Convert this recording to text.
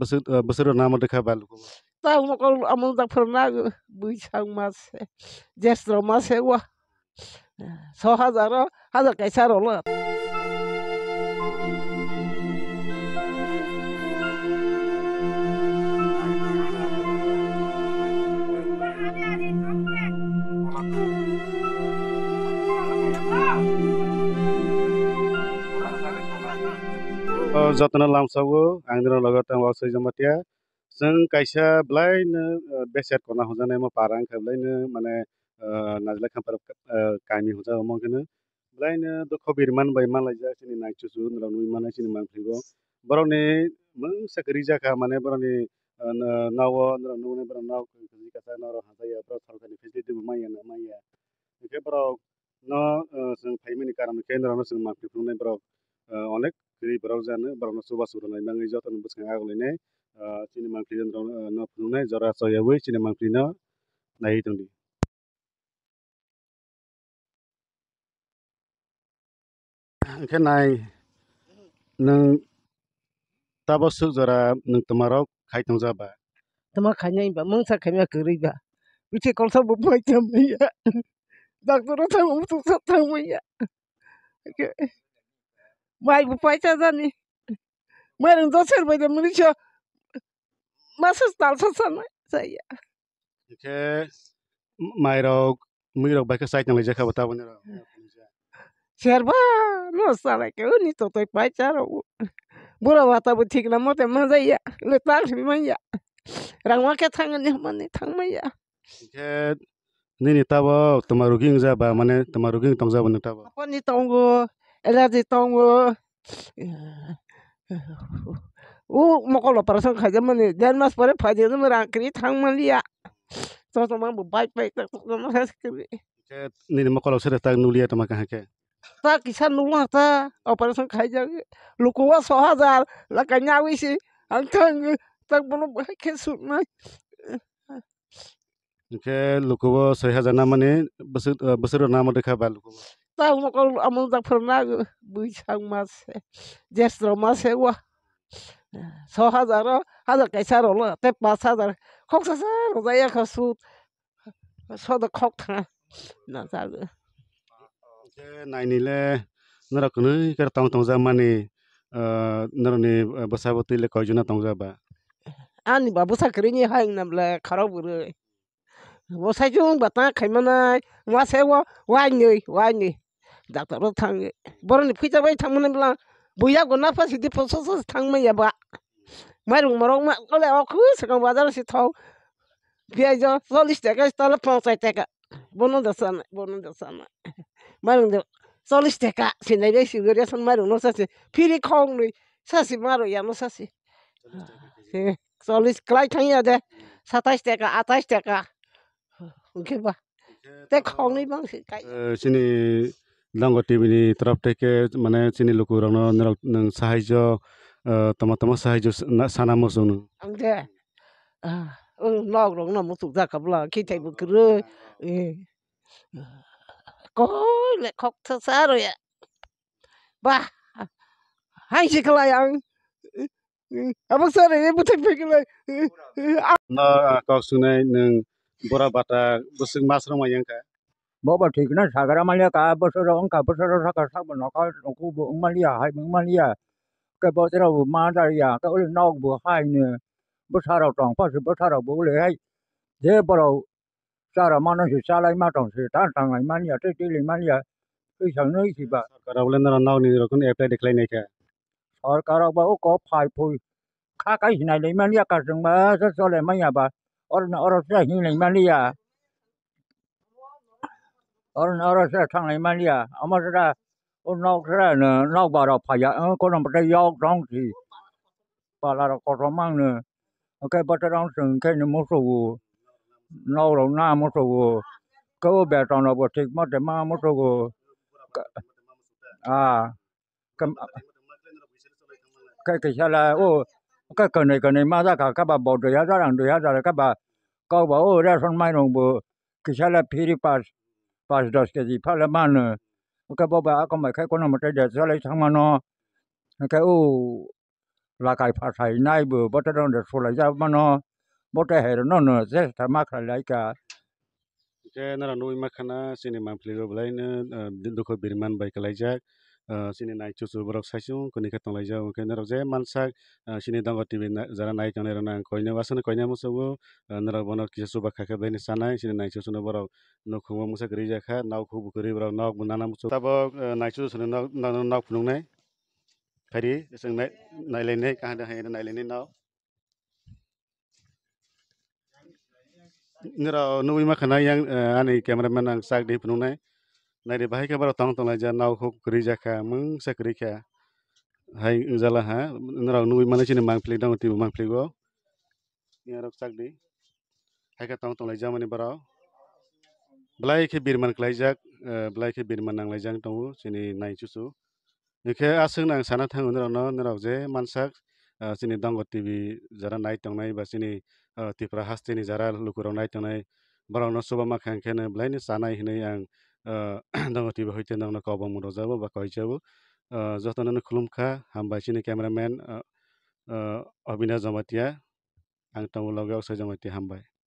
बोसोराव ना मोनदोखा बानलुखौ दा उमाखौ आमदाफोरना बैसाग मास जेस्र मास स' हाजार हाजार गायसारल' जतन लामसावो आंदोलन लगत वासै जमतिया जों कायसा ब्लायनो बेसेट खना हजानाय मा पारां खाब्लायनो माने नाजलाय खामफार कामि हजा मखनो ब्लायनो दुख बिरमान बाय मालाय जा सिनि नायचुसु नराव नुय माने सिनि मांफिगो बरनि मों साकरि जाखा माने बरनि नाव नराव नुने बर नाव खिजि कासा नराव हाजाया बर सरकारनि फेसिलिटि माया ना माया बेखे बर न जों फायमिनि कारन केन्द्रावनो जों मांफिफुंनाय बर অনেক গ্রেই ব্রাউজ জানে বরনা সুবা সুরন আই মাঙ্গি জাত অনুবস কা আগলে নে চিনি মাংক্লি জন ন ফুনু নাই জরা সই হই চিনি মাংক্লি না নাই তুমি কে নাই নং তাবসু জরা নং তোমারও খাই তং যাবা তোমার খাই নাই বা মং সা খামিয়া গরিবা উঠে কল সব পাইতাম ইয়া ডাক্তার সাহেব উপস্থিত থাকবো ইয়া ভাইগো পয়সা জানি মেরুন দশের বইতে মরিছ মাসের তাল সাসা নাই যাইয়া মায়েরাও মিরক বাইকে সাইড নালাই যাখাবো তা বোনেরা সেরবা নসালাকে উনি তো তোই পাইচার বুড়ো ভাতাবো ঠিক না মতে মাজাইয়া তাল মাইয়া রাঙমাকে থাঙানি মানে থাংমাইয়া নিনি তাবাও তোমার রুগিং যাবা মানে তোমার রুগিং তং যাবো না তাবাও আপনি তঙ্গো एलाजितङो ऊ मकल अपारेशन खायजामोन देर मास परे फायजादोंमोन रांखिनि थांमालिया तमाबो बाइक बाइक मकल अवसर तक नुलिया तमा कहाँ के ता किसान नुआ ता ऑपरेशन खायजा लुकुआ सौ हजार लकन्याविसी आं थांगो तक बोलो के सुनाय के लुकुआ सौ हजार ना माने बसर बसर नाम देखा बा लुकुआ তাও মকল আমন জাফর না বৈশাখ মাসে জ্যৈষ্ঠ মাসে ওয়া ছ হাজার হাজার কাইসার হলো তে পাঁচ হাজার খক সার রোজাই একা সুদ সদ খক থাঙা না যাগো নাইনিলে নরকনই কের তং তং যা মানে নরনি বসাবতিলে কয়জনা তং যাবা আনি বাবু সাকরিনি হাই নামলে খারাপ বুরে বসাইজুং বাতা খাইমানাই মাসে ওয়া ওয়াইনি ওয়াইনি डाक्टर थाङे बरनि फैजाबाय थांमोनब्ला बैया गना फासिदि फससस थांमै याबा माइरं मरं मा कले अखु सगा बाजार से थौ बिया ज सलिस टेका स्टाल पोंसाय टेका बनन दसान बनन दसान माइरं दे सलिस टेका सिनै बे सिगरिया सन माइरं नसासे फिरि खोंनि सासे मारो या नसासे सलिस क्लाइ थाङिया दे साताइस टेका आताइस टेका ओंखेबा दे खोंनि बांसे गाय सिनि দাঙ্গ টিভিনি তরফ থেকে মানে চিনি লোক সাহায্য তোমার তোমার সাহায্য সানা মসুন লগ রং না মসুক জাকাবলা কি থাকবো করে কই লেখক তো সার বাহ হাইছে খেলায় আং আবার স্যার এই বুথাই ফেকেলাই না কাউসুনাই নং বড়া বাটা বসুক মাছ রমাই আংকা บอกว่าถึกนั้นสากรามาเลียกาบุษรองกาบุษรองสักสักบนอกนคู่บุมาเลียให้มึงมาเลียก็บอกเราบุมาได้ยาก็เลยนอกบัวให้เนี่ยบุษระตองพ่อสิบุษระบุเลยให้เดี๋ยวเราสารมาน่งสิสาไรมาตองสิตาต่างไรมาเลียที่ที่ไลยมาเลียคือฉันนี่สิบะเราเล่นนั่นนอกนี่เราคนเอฟไลเด็กเลยเนี่ยแกสารการาบอกโอ้ก็พายพุยข้าก็้ไหนเลยมาเลียกันถึงมาสักส่งนเลยไม่ยาบาอรุณอรุสใช่ไหนมาเลีย और थांनाय मानिया आमारा नावखरानो नाव बारा फाया गरमबाथाय याव दांसि बालारा खरम आंनो ओंखाय बोथोराव जों ओंखायनो मोसौवो नावराव ना मोसौवो गोबो बेटावनावबो थिग मथे मा मोसौवो आ कैकैसाला ओ कैकनै कनै मा जाखा खाबा बाव दुइ हाजार आं दुइ हाजार खाबा गावबा ओ रेसन माइरंबो फैसाला फ्रि पास pasdas ke di phala man ka bo ba ka mai khai ko na ma ta de sa lai sang ma no ka u la kai pha sai nai bu bo ta don de su lai ja ma no bo ta he no no se ta ma khai lai ka ke na ra no ma khana sinema phli go blai ne din do kho birman bai ka lai jak Ờ, xin ờ, xin lai ờ, cái này giờ sini nai chuchu borok saisu kuni khetong laija ongkhe nerok je mansak sini dongo tv jara nai kanai rana koine wasana koine musugo nerok bono kisa suba khakhe beni sanai sini nai chuchu no borok nokhungo musa gari jakha nào khu bukuri này nok bunana musu tabo nai chuchu này nok nok phunungnai khari này lên này lenai kaha da hai nai lenai nau nerok nuwi ma khana yang ani cameraman ang sak dei này này nari bahai ke bara tong tong laja nau khok kri jaka mung sa kri kha hai là ha nra nu mane chine mang pli dang ti mang pli go ya rok sak di hai ka tong tong laja mane bara blai ke như klai jak blai ke birman nang lajang tongu chini nai chu chu nikhe asung nang sana thang nra no nra je này chini dango tv jara nai tong nai ba chini tipra hastini jara lukurong nai tong nai barang no subama khang khene blai ni sanai hinai ang दङ TV हैते नङ कब मुद जाबो बा कहि जाबो जतन न खुलुमखा हम बाइसिने क्यामेरामैन अबिना जमतिया आं तंग लगे ओसै जमतिया हम बाय